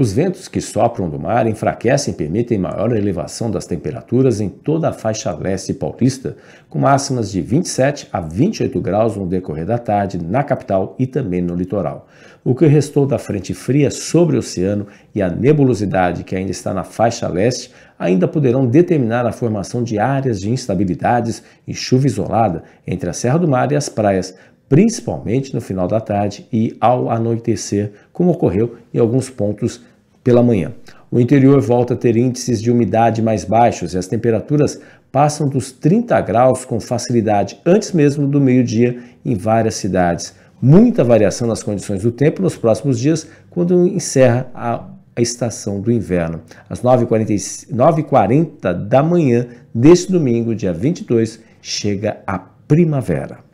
Os ventos que sopram do mar enfraquecem e permitem maior elevação das temperaturas em toda a faixa leste paulista, com máximas de 27 a 28 graus no decorrer da tarde na capital e também no litoral. O que restou da frente fria sobre o oceano e a nebulosidade que ainda está na faixa leste ainda poderão determinar a formação de áreas de instabilidades e chuva isolada entre a Serra do Mar e as praias, principalmente no final da tarde e ao anoitecer, como ocorreu em alguns pontos pela manhã. O interior volta a ter índices de umidade mais baixos e as temperaturas passam dos 30 graus com facilidade antes mesmo do meio-dia em várias cidades. Muita variação nas condições do tempo nos próximos dias, quando encerra a estação do inverno. Às 9h40 da manhã deste domingo, dia 22, chega a primavera.